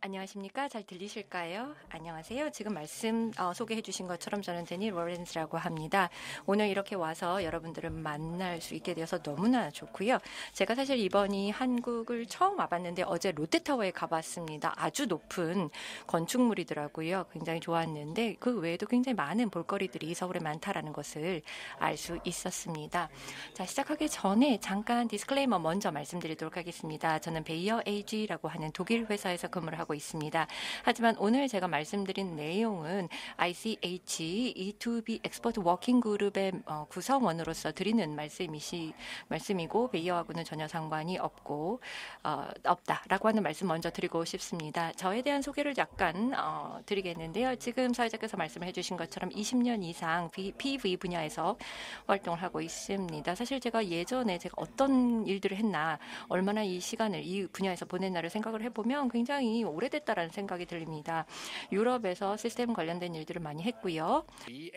안녕하십니까? 잘 들리실까요? 안녕하세요. 지금 말씀 어, 소개해 주신 것처럼 저는 데니 로렌스라고 합니다. 오늘 이렇게 와서 여러분들을 만날 수 있게 되어서 너무나 좋고요. 제가 사실 이번이 한국을 처음 와봤는데 어제 롯데타워에 가봤습니다. 아주 높은 건축물이더라고요. 굉장히 좋았는데 그 외에도 굉장히 많은 볼거리들이 서울에 많다라는 것을 알 수 있었습니다. 자, 시작하기 전에 잠깐 디스클레이머 먼저 말씀드리도록 하겠습니다. 저는 베이어 AG라고 하는 독일 회사에서 근무를 하고 하고 있습니다. 하지만 오늘 제가 말씀드린 내용은 ICH E2B 엑스퍼트 워킹 그룹의 구성원으로서 드리는 말씀이시 말씀이고 베이어하고는 전혀 상관이 없고 어, 없다라고 하는 말씀 먼저 드리고 싶습니다. 저에 대한 소개를 약간 어, 드리겠는데요. 지금 사회자께서 말씀해 주신 것처럼 20년 이상 PV 분야에서 활동을 하고 있습니다. 사실 제가 예전에 제가 어떤 일들을 했나, 얼마나 이 시간을 이 분야에서 보냈나를 생각을 해보면 굉장히 오래됐다라는 생각이 들립니다. 유럽에서 시스템 관련된 일들을 많이 했고요. Uh,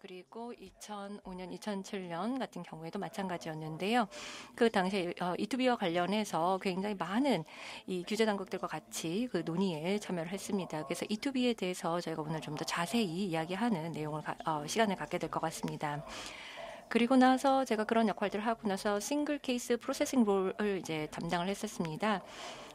그리고 2005년, 2007년 같은 경우에도 마찬가지였는데요. 그 당시에 어, 이투비와 관련해서 굉장히 많은 이 규제 당국들과 같이 그 논의에 참여를 했습니다. 그래서 이투비에 대해서 저희가 오늘 좀 더 자세히 이야기하는 내용을 가, 어, 시간을 갖게 될 것 같습니다. 그리고 나서 제가 그런 역할들을 하고 나서 싱글 케이스 프로세싱 롤을 이제 담당을 했었습니다.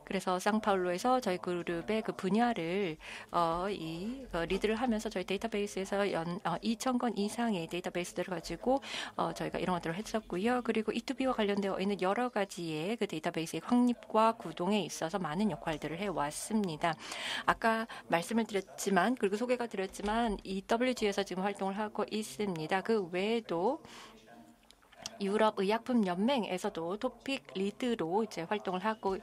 그래서 쌍파울로에서 저희 그룹의 그 분야를 어, 이 어, 리드를 하면서 저희 데이터베이스에서 연 어, 2천 건 이상의 데이터베이스들을 가지고 어, 저희가 이런 것들을 했었고요. 그리고 E2B와 관련되어 있는 여러 가지의 그 데이터베이스의 확립과 구동에 있어서 많은 역할들을 해 왔습니다. 아까 말씀을 드렸지만 그리고 소개가 드렸지만 EWG에서 지금 활동을 하고 있습니다. 그 외에도 유럽 의약품 연맹에서도 토픽 리드로 이제 활동을 하고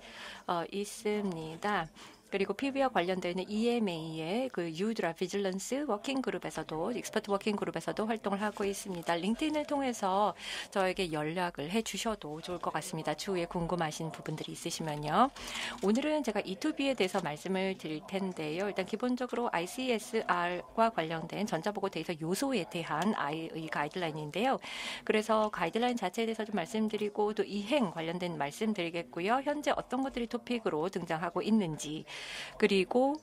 어, 있습니다. 그리고 피부와 관련되는 EMA의 그 유드라 비질런스 워킹 그룹에서도 익스퍼트 워킹 그룹에서도 활동을 하고 있습니다. 링크인을 통해서 저에게 연락을 해 주셔도 좋을 것 같습니다. 추후에 궁금하신 부분들이 있으시면요. 오늘은 제가 E2B에 대해서 말씀을 드릴 텐데요. 일단 기본적으로 ICSR과 관련된 전자보고 데이터 요소에 대한 이 가이드라인인데요. 그래서 가이드라인 자체에 대해서 좀 말씀드리고 또 이행 관련된 말씀드리겠고요. 현재 어떤 것들이 토픽으로 등장하고 있는지 그리고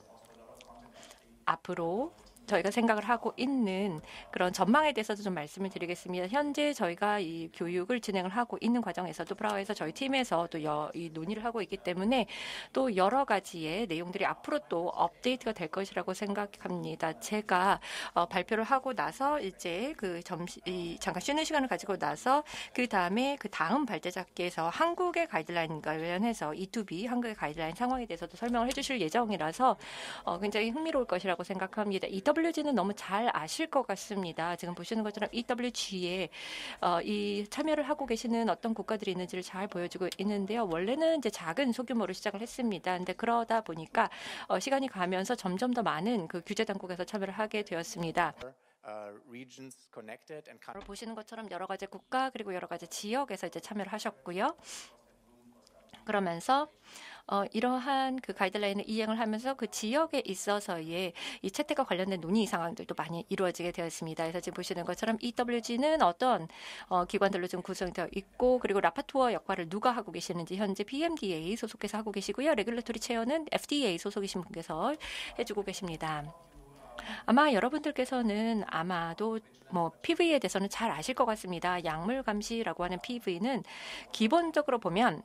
앞으로 저희가 생각을 하고 있는 그런 전망에 대해서도 좀 말씀을 드리겠습니다. 현재 저희가 이 교육을 진행을 하고 있는 과정에서도 브라하에서 저희 팀에서 또이 논의를 하고 있기 때문에 또 여러 가지의 내용들이 앞으로 또 업데이트가 될 것이라고 생각합니다. 제가 어, 발표를 하고 나서 이제 그 점심 잠깐 쉬는 시간을 가지고 나서 그 다음에 그 다음 발제자께서 한국의 가이드라인 과 관련해서 E2B 한국의 가이드라인 상황에 대해서도 설명을 해주실 예정이라서 어, 굉장히 흥미로울 것이라고 생각합니다. EWG는 너무 잘 아실 것 같습니다. 지금 보시는 것처럼 EWG에 어, 이 참여를 하고 계시는 어떤 국가들이 있는지를 잘 보여주고 있는데요. 원래는 이제 작은 소규모로 시작을 했습니다. 그런데 그러다 보니까 어, 시간이 가면서 점점 더 많은 그 규제 당국에서 참여를 하게 되었습니다. Uh, 보시는 것처럼 여러 가지 국가 그리고 여러 가지 지역에서 이제 참여를 하셨고요. 그러면서 어, 이러한 그 가이드라인을 이행을 하면서 그 지역에 있어서의 이 채택과 관련된 논의 상황들도 많이 이루어지게 되었습니다. 그래서 지금 보시는 것처럼 EWG는 어떤 어, 기관들로 좀 구성되어 있고 그리고 라파투어 역할을 누가 하고 계시는지 현재 BMDA 소속해서 하고 계시고요. 레귤러토리 체어는 FDA 소속이신 분께서 해주고 계십니다. 아마 여러분들께서는 아마도 뭐 PV에 대해서는 잘 아실 것 같습니다. 약물 감시라고 하는 PV는 기본적으로 보면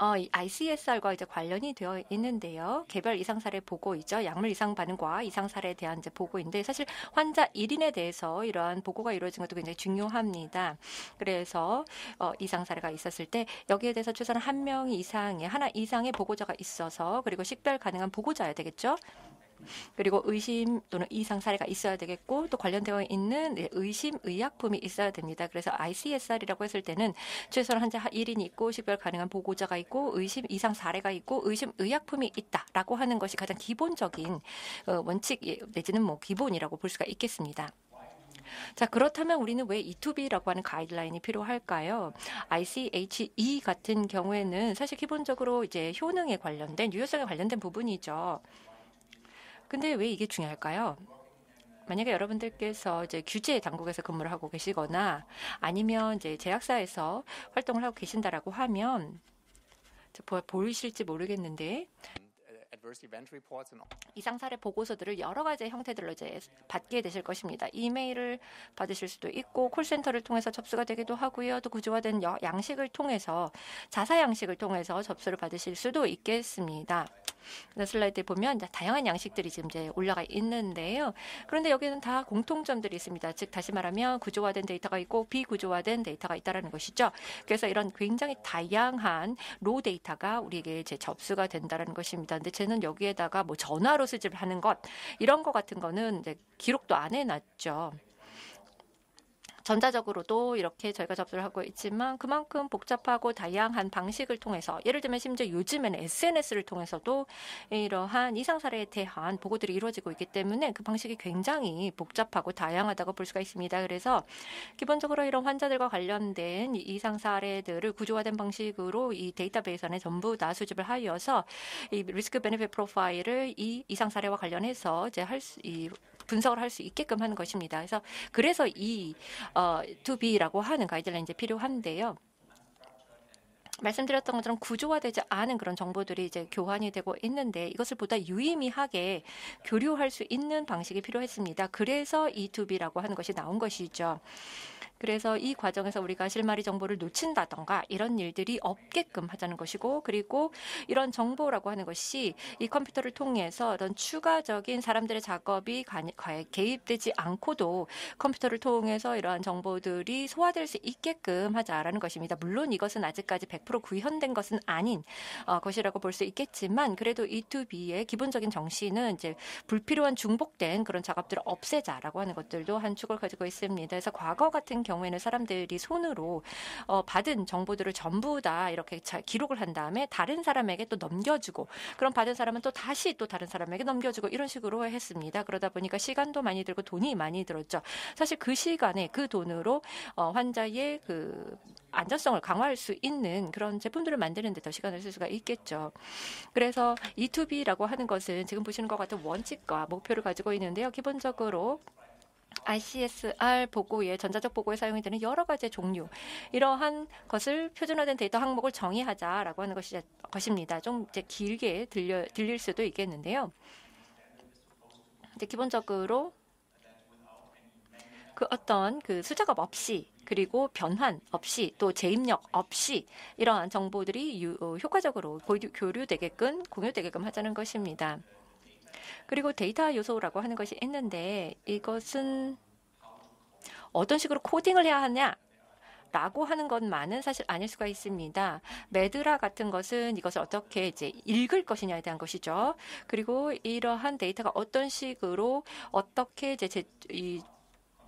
어, ICSR과 이제 관련이 되어 있는데요. 개별 이상 사례 보고이죠. 약물 이상 반응과 이상 사례에 대한 이제 보고인데 사실 환자 1인에 대해서 이러한 보고가 이루어진 것도 굉장히 중요합니다. 그래서 어, 이상 사례가 있었을 때 여기에 대해서 최소한 한 명 이상의 하나 이상의 보고자가 있어서 그리고 식별 가능한 보고자야 되겠죠. 그리고 의심 또는 이상 사례가 있어야 되겠고 또 관련되어 있는 의심 의약품이 있어야 됩니다. 그래서 ICSR이라고 했을 때는 최소한 환자 1인이 있고 식별 가능한 보고자가 있고 의심 이상 사례가 있고 의심 의약품이 있다라고 하는 것이 가장 기본적인 어, 원칙 예, 내지는 뭐 기본이라고 볼 수가 있겠습니다. 자, 그렇다면 우리는 왜 E2B라고 하는 가이드라인이 필요할까요? ICHE 같은 경우에는 사실 기본적으로 이제 효능에 관련된, 유효성에 관련된 부분이죠. 근데 왜 이게 중요할까요? 만약에 여러분들께서 이제 규제 당국에서 근무를 하고 계시거나 아니면 이제 제약사에서 활동을 하고 계신다라고 하면 보이실지 모르겠는데 이상 사례 보고서들을 여러 가지 형태들로 이제 받게 되실 것입니다. 이메일을 받으실 수도 있고 콜센터를 통해서 접수가 되기도 하고요. 또 구조화된 양식을 통해서 자사 양식을 통해서 접수를 받으실 수도 있겠습니다. 슬라이드에 보면 다양한 양식들이 지금 이제 올라가 있는데요. 그런데 여기는 다 공통점들이 있습니다. 즉 다시 말하면 구조화된 데이터가 있고 비구조화된 데이터가 있다라는 것이죠. 그래서 이런 굉장히 다양한 로 데이터가 우리에게 이제 접수가 된다라는 것입니다. 근데 쟤는 여기에다가 뭐 전화로 수집을 하는 것 이런 것 같은 거는 이제 기록도 안 해놨죠. 전자적으로도 이렇게 저희가 접수를 하고 있지만 그만큼 복잡하고 다양한 방식을 통해서 예를 들면 심지어 요즘에는 SNS를 통해서도 이러한 이상 사례에 대한 보고들이 이루어지고 있기 때문에 그 방식이 굉장히 복잡하고 다양하다고 볼 수가 있습니다. 그래서 기본적으로 이런 환자들과 관련된 이상 사례들을 구조화된 방식으로 이 데이터베이스 안에 전부 다 수집을 하여서 이 리스크 베네핏 프로파일을 이 이상 사례와 관련해서 이제 할 수, 이 분석을 할 수 있게끔 하는 것입니다. 그래서 그래서 이 어, 투비라고 하는 가이드라인이 제 필요한데요. 말씀드렸던 것처럼 구조화되지 않은 그런 정보들이 이제 교환이 되고 있는데 이것을 보다 유의미하게 교류할 수 있는 방식이 필요했습니다. 그래서 이투비라고 하는 것이 나온 것이죠. 그래서 이 과정에서 우리가 실마리 정보를 놓친다던가 이런 일들이 없게끔 하자는 것이고 그리고 이런 정보라고 하는 것이 이 컴퓨터를 통해서 어떤 추가적인 사람들의 작업이 개입되지 않고도 컴퓨터를 통해서 이러한 정보들이 소화될 수 있게끔 하자라는 것입니다. 물론 이것은 아직까지 100% 구현된 것은 아닌 어, 것이라고 볼 수 있겠지만 그래도 E2B의 기본적인 정신은 이제 불필요한 중복된 그런 작업들을 없애자라고 하는 것들도 한 축을 가지고 있습니다. 그래서 과거 같은 경우 경우에는 사람들이 손으로 어, 받은 정보들을 전부 다 이렇게 기록을 한 다음에 다른 사람에게 또 넘겨주고 그럼 받은 사람은 또 다시 또 다른 사람에게 넘겨주고 이런 식으로 했습니다. 그러다 보니까 시간도 많이 들고 돈이 많이 들었죠. 사실 그 시간에 그 돈으로 어, 환자의 그 안전성을 강화할 수 있는 그런 제품들을 만드는데 더 시간을 쓸 수가 있겠죠. 그래서 E2B라고 하는 것은 지금 보시는 것 같은 원칙과 목표를 가지고 있는데요. 기본적으로 ICSR 보고에 전자적 보고에 사용이 되는 여러 가지 종류 이러한 것을 표준화된 데이터 항목을 정의하자라고 하는 것이, 것입니다. 좀 이제 길게 들려, 들릴 수도 있겠는데요. 이제 기본적으로 그 어떤 그 수작업 없이 그리고 변환 없이 또 재입력 없이 이러한 정보들이 유, 어, 효과적으로 고유, 교류되게끔 공유되게끔 하자는 것입니다. 그리고 데이터 요소라고 하는 것이 있는데 이것은 어떤 식으로 코딩을 해야 하냐 라고 하는 것만은 사실 아닐 수가 있습니다. 메드라 같은 것은 이것을 어떻게 이제 읽을 것이냐에 대한 것이죠. 그리고 이러한 데이터가 어떤 식으로 어떻게 이제 이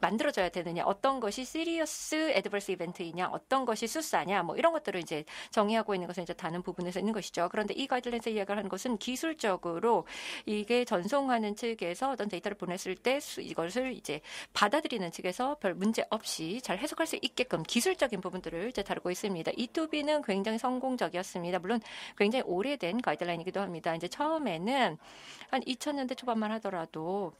만들어져야 되느냐, 어떤 것이 시리어스 애드버스 이벤트이냐, 어떤 것이 수사냐, 뭐 이런 것들을 이제 정의하고 있는 것은 이제 다른 부분에서 있는 것이죠. 그런데 이 가이드라인에서 이야기를 하는 것은 기술적으로 이게 전송하는 측에서 어떤 데이터를 보냈을 때 이것을 이제 받아들이는 측에서 별 문제 없이 잘 해석할 수 있게끔 기술적인 부분들을 이제 다루고 있습니다. 이투비는 굉장히 성공적이었습니다. 물론 굉장히 오래된 가이드라인이기도 합니다. 이제 처음에는 한 2000년대 초반만 하더라도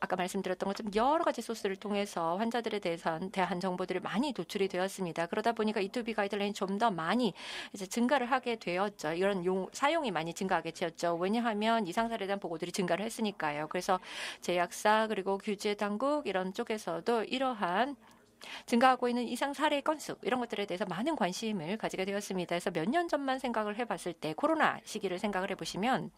아까 말씀드렸던 것처럼 여러 가지 소스를 통해서 환자들에 대해선 대한 정보들이 많이 도출이 되었습니다. 그러다 보니까 E2B 가이드라인 좀 더 많이 이제 증가를 하게 되었죠. 이런 용, 사용이 많이 증가하게 되었죠. 왜냐하면 이상사례에 대한 보고들이 증가를 했으니까요. 그래서 제약사 그리고 규제 당국 이런 쪽에서도 이러한 증가하고 있는 이상 사례 건수 이런 것들에 대해서 많은 관심을 가지게 되었습니다. 그래서 몇 년 전만 생각을 해봤을 때 코로나 시기를 생각을 해보시면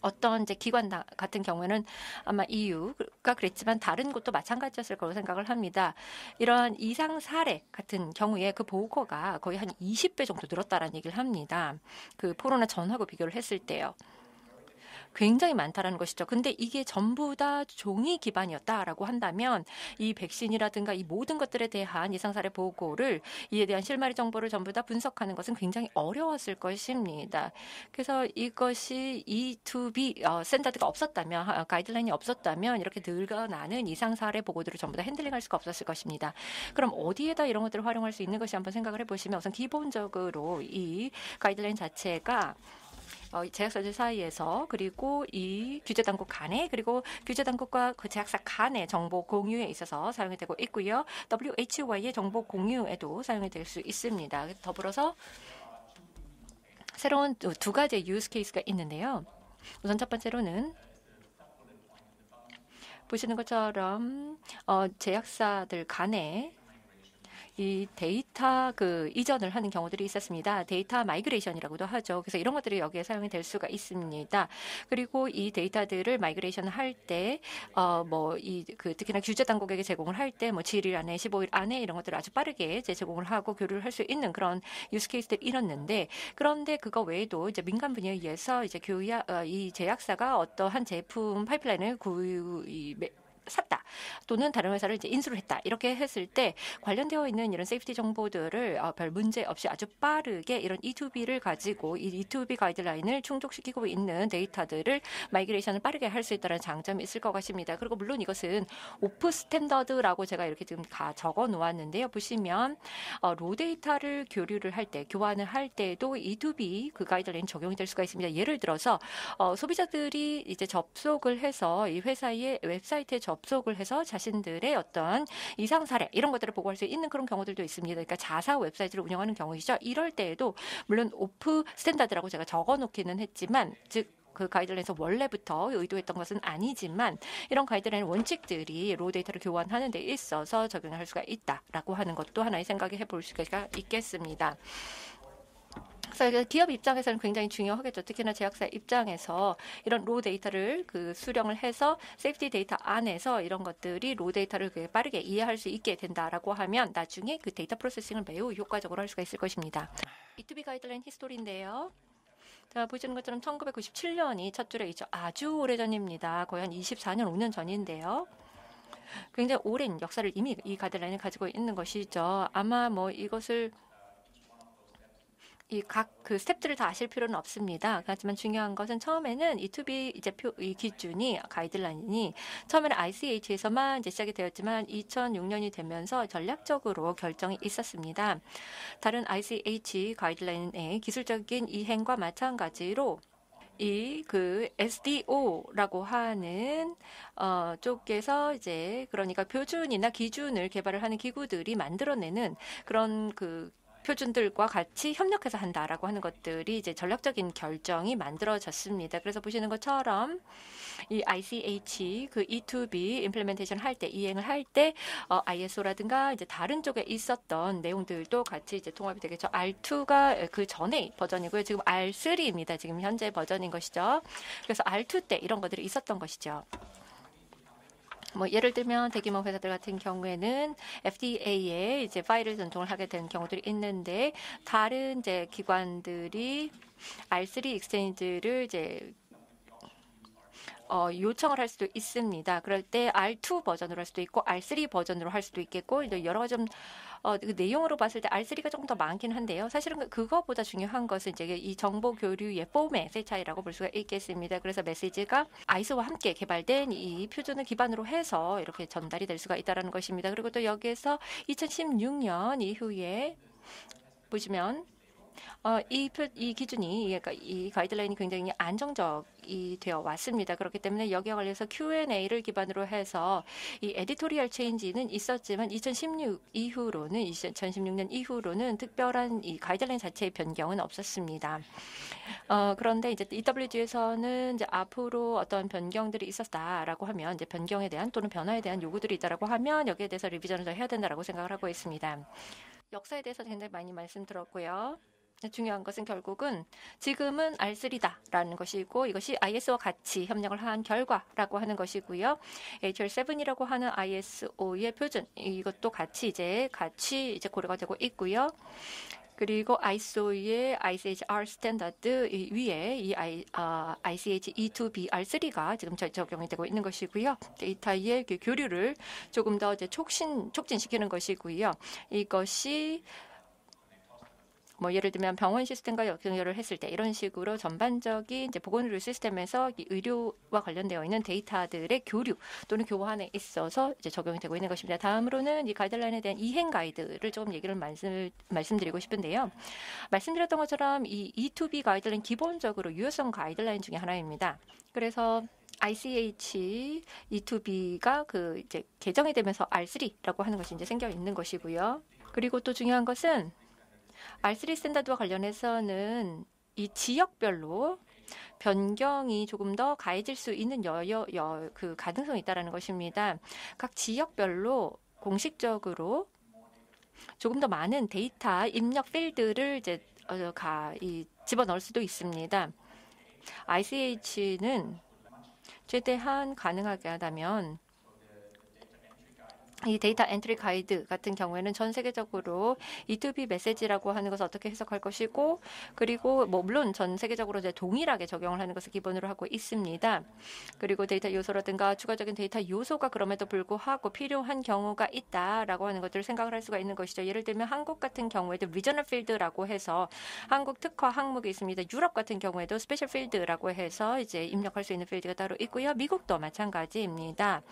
어떤 이제 기관 같은 경우에는 아마 EU가 그랬지만 다른 곳도 마찬가지였을 거라고 생각을 합니다. 이런 이상 사례 같은 경우에 그 보고가 거의 한 20배 정도 늘었다라는 얘기를 합니다. 그 코로나 전하고 비교를 했을 때요. 굉장히 많다라는 것이죠. 근데 이게 전부 다 종이 기반이었다라고 한다면 이 백신이라든가 이 모든 것들에 대한 이상 사례 보고를 이에 대한 실마리 정보를 전부 다 분석하는 것은 굉장히 어려웠을 것입니다. 그래서 이것이 E2B 어, 센터드가 없었다면 가이드라인이 없었다면 이렇게 늘어나는 이상 사례 보고들을 전부 다 핸들링할 수가 없었을 것입니다. 그럼 어디에다 이런 것들을 활용할 수 있는 것이 한번 생각을 해보시면 우선 기본적으로 이 가이드라인 자체가 어, 제약사들 사이에서 그리고 이 규제 당국 간에 그리고 규제 당국과 그 제약사 간의 정보 공유에 있어서 사용이 되고 있고요. WHY의 정보 공유에도 사용이 될 수 있습니다. 더불어서 새로운 두 가지 유스 케이스가 있는데요. 우선 첫 번째로는 보시는 것처럼 어, 제약사들 간에 이 데이터 그 이전을 하는 경우들이 있었습니다. 데이터 마이그레이션이라고도 하죠. 그래서 이런 것들이 여기에 사용이 될 수가 있습니다. 그리고 이 데이터들을 마이그레이션 할 때, 어, 뭐, 이, 그, 특히나 규제 당국에게 제공을 할 때, 뭐, 7일 안에, 15일 안에 이런 것들을 아주 빠르게 제공을 하고 교류를 할 수 있는 그런 유스케이스들이 이었는데 그런데 그거 외에도 이제 민간 분야에 의해서 이제 교야, 어, 제약사가 어떠한 제품 파이프라인을 구, 이, 샀다 또는 다른 회사를 이제 인수를 했다 이렇게 했을 때 관련되어 있는 이런 세이프티 정보들을 어, 별 문제 없이 아주 빠르게 이런 E2B를 가지고 이 E2B 가이드라인을 충족시키고 있는 데이터들을 마이그레이션을 빠르게 할 수 있다는 장점이 있을 것 같습니다. 그리고 물론 이것은 오프 스탠더드라고 제가 이렇게 지금 다 적어 놓았는데요. 보시면 어, 로 데이터를 교류를 할 때, 교환을 할 때도 E2B 그 가이드라인 적용이 될 수가 있습니다. 예를 들어서 어, 소비자들이 이제 접속을 해서 이 회사의 웹사이트에 접속 접속을 해서 자신들의 어떤 이상 사례 이런 것들을 보고할 수 있는 그런 경우들도 있습니다. 그러니까 자사 웹사이트를 운영하는 경우이죠. 이럴 때에도 물론 오프 스탠다드라고 제가 적어놓기는 했지만 즉 그 가이드라인에서 원래부터 의도했던 것은 아니지만 이런 가이드라인 원칙들이 로우 데이터를 교환하는 데 있어서 적용할 수가 있다라고 하는 것도 하나의 생각해 볼 수가 있겠습니다. 그래서 기업 입장에서는 굉장히 중요하겠죠. 특히나 제약사 입장에서 이런 로 데이터를 그 수령을 해서 세이프티 데이터 안에서 이런 것들이 로 데이터를 빠르게 이해할 수 있게 된다라고 하면 나중에 그 데이터 프로세싱을 매우 효과적으로 할 수가 있을 것입니다. 이투비 가이드라인 히스토리인데요. 자, 보시는 것처럼 1997년이 첫 줄에 있죠. 아주 오래전입니다. 거의 한 24년, 5년 전인데요. 굉장히 오랜 역사를 이미 이 가이드라인을 가지고 있는 것이죠. 아마 뭐 이것을 이각그 스텝들을 다 아실 필요는 없습니다. 하지만 중요한 것은 처음에는 이 투비 이제 표, 이 기준이 가이드라인이 처음에는 ICH에서만 이제 시작이 되었지만 2006년이 되면서 전략적으로 결정이 있었습니다. 다른 ICH 가이드라인의 기술적인 이행과 마찬가지로 이 그 SDO라고 하는 어 쪽에서 이제 그러니까 표준이나 기준을 개발을 하는 기구들이 만들어내는 그런 그 표준들과 같이 협력해서 한다라고 하는 것들이 이제 전략적인 결정이 만들어졌습니다. 그래서 보시는 것처럼 이 ICH 그 E2B 임플레멘테이션 할때 이행을 할때 어, ISO라든가 이제 다른 쪽에 있었던 내용들도 같이 이제 통합이 되겠죠. R2가 그 전에 버전이고요. 지금 R3입니다. 지금 현재 버전인 것이죠. 그래서 R2 때 이런 것들이 있었던 것이죠. 뭐 예를 들면 대규모 회사들 같은 경우에는 FDA에 이제 파일을 전송을 하게 되는 경우들이 있는데 다른 이제 기관들이 R3 익스체인지를 이제 어, 요청을 할 수도 있습니다. 그럴 때 R2 버전으로 할 수도 있고 R3 버전으로 할 수도 있겠고 여러 가지 좀 어, 그 내용으로 봤을 때 R3가 조금 더 많긴 한데요. 사실은 그, 그거보다 중요한 것은 이제 이 정보 교류의 포맷의 차이라고 볼 수가 있겠습니다. 그래서 메시지가 i s o 와 함께 개발된 이 표준을 기반으로 해서 이렇게 전달이 될 수가 있다는 것입니다. 그리고 또 여기에서 2016년 이후에 보시면 어, 이, 표, 이 기준이, 그러니까 이 가이드라인이 굉장히 안정적이 되어 왔습니다. 그렇기 때문에 여기에 관련해서 Q&A를 기반으로 해서 이 에디토리얼 체인지는 있었지만 2016 이후로는, 2016년 이후로는 특별한 이 가이드라인 자체의 변경은 없었습니다. 어, 그런데 이제 EWG에서는 이제 앞으로 어떤 변경들이 있었다라고 하면 이제 변경에 대한 또는 변화에 대한 요구들이 있다라고 하면 여기에 대해서 리비전을 더 해야 된다라고 생각을 하고 있습니다. 역사에 대해서 굉장히 많이 말씀들었고요 중요한 것은 결국은 지금은 R3다라는 것이고 이것이 i s 와 같이 협력을 한 결과라고 하는 것이고요. HR7이라고 하는 ISO의 표준 이것도 같이 이제 같이 이제 고려가 되고 있고요. 그리고 ISO의 ICHR 스탠다드 위에 이 I, 아, ICH E2BR3가 지금 적용이 되고 있는 것이고요. 데이터의 그 교류를 조금 더 이제 촉진, 촉진시키는 것이고요. 이것이 뭐 예를 들면 병원 시스템과 연결을 했을 때 이런 식으로 전반적인 이제 보건의료 시스템에서 의료와 관련되어 있는 데이터들의 교류 또는 교환에 있어서 이제 적용이 되고 있는 것입니다. 다음으로는 이 가이드라인에 대한 이행 가이드를 조금 얘기를 말씀, 말씀드리고 싶은데요. 말씀드렸던 것처럼 이 E2B 가이드라인 기본적으로 유효성 가이드라인 중에 하나입니다. 그래서 ICH E2B가 그 이제 개정이 되면서 R3라고 하는 것이 이제 생겨 있는 것이고요. 그리고 또 중요한 것은 R3 스탠다드와 관련해서는 이 지역별로 변경이 조금 더 가해질 수 있는 여여 여, 그 가능성이 있다라는 것입니다. 각 지역별로 공식적으로 조금 더 많은 데이터 입력 필드를 이제 어, 가, 이, 집어넣을 수도 있습니다. ICH는 최대한 가능하게 하다면 이 데이터 엔트리 가이드 같은 경우에는 전 세계적으로 E2B 메시지라고 하는 것을 어떻게 해석할 것이고 그리고 뭐 물론 전 세계적으로 이제 동일하게 적용을 하는 것을 기본으로 하고 있습니다. 그리고 데이터 요소라든가 추가적인 데이터 요소가 그럼에도 불구하고 필요한 경우가 있다라고 하는 것들을 생각을 할 수가 있는 것이죠. 예를 들면 한국 같은 경우에도 리저널 필드라고 해서 한국 특화 항목이 있습니다. 유럽 같은 경우에도 스페셜 필드라고 해서 이제 입력할 수 있는 필드가 따로 있고요. 미국도 마찬가지입니다.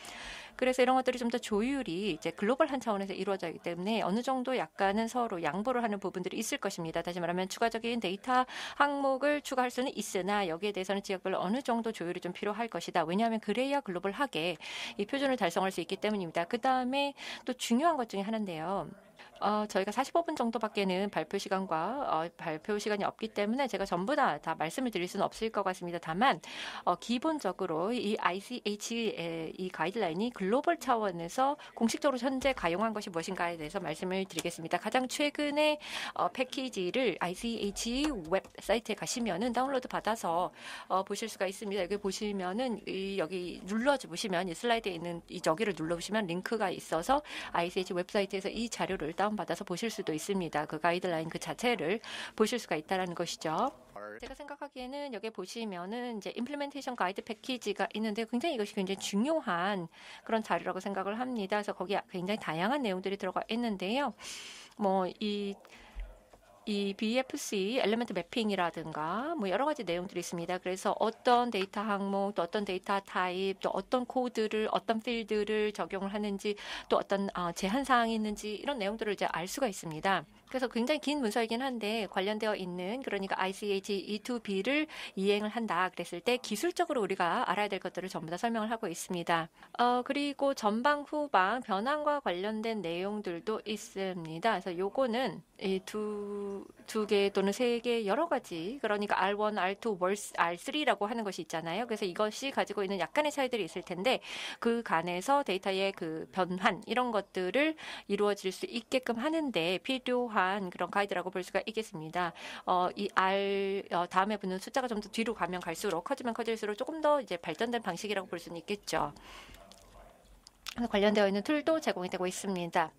그래서 이런 것들이 좀 더 조율이 이제 글로벌 한 차원에서 이루어지기 져 때문에 어느 정도 약간은 서로 양보를 하는 부분들이 있을 것입니다. 다시 말하면 추가적인 데이터 항목을 추가할 수는 있으나 여기에 대해서는 지역별로 어느 정도 조율이 좀 필요할 것이다. 왜냐하면 그래야 글로벌하게 이 표준을 달성할 수 있기 때문입니다. 그 다음에 또 중요한 것 중에 하나인데요. 어, 저희가 45분 정도밖에는 발표 시간과 어, 발표 시간이 없기 때문에 제가 전부 다, 다 말씀을 드릴 수는 없을 것 같습니다. 다만 어, 기본적으로 이 ICH의 이 가이드라인이 글로벌 차원에서 공식적으로 현재 가용한 것이 무엇인가에 대해서 말씀을 드리겠습니다. 가장 최근에 어, 패키지를 ICH 웹사이트에 가시면은 다운로드 받아서 어, 보실 수가 있습니다. 여기 보시면은 이, 여기 눌러보시면 이 슬라이드에 있는 이 저기를 눌러보시면 링크가 있어서 ICH 웹사이트에서 이 자료를 다운 다운받아서 보실 수도 있습니다. 그 가이드라인 그 자체를 보실 수가 있다는 것이죠. 제가 생각하기에는 여기 보시면은 이제 임플리멘테이션 가이드 패키지가 있는데 굉장히 이것이 굉장히 중요한 그런 자료라고 생각을 합니다. 그래서 거기에 굉장히 다양한 내용들이 들어가 있는데요. 뭐이 이 BFC 엘리먼트 매핑이라든가 뭐 여러 가지 내용들이 있습니다. 그래서 어떤 데이터 항목, 또 어떤 데이터 타입, 또 어떤 코드를 어떤 필드를 적용을 하는지 또 어떤 어, 제한 사항이 있는지 이런 내용들을 이제 알 수가 있습니다. 그래서 굉장히 긴 문서이긴 한데 관련되어 있는 그러니까 ICH E2B를 이행을 한다 그랬을 때 기술적으로 우리가 알아야 될 것들을 전부 다 설명을 하고 있습니다. 어, 그리고 전방 후방 변환과 관련된 내용들도 있습니다. 그래서 요거는 이두두 개 또는 세 개 여러 가지 그러니까 R1, R2, R3라고 하는 것이 있잖아요. 그래서 이것이 가지고 있는 약간의 차이들이 있을 텐데 그 간에서 데이터의 그 변환 이런 것들을 이루어질 수 있게끔 하는데 필요한 필요한 그런 가이드라고 볼 수가 있겠습니다. 어, 이 R 어, 다음에 붙는 숫자가 좀더 뒤로 가면 갈수록 커지면 커질수록 조금 더 이제 발전된 방식이라고 볼 수는 있겠죠. 관련되어 있는 툴도 제공이 되고 있습니다.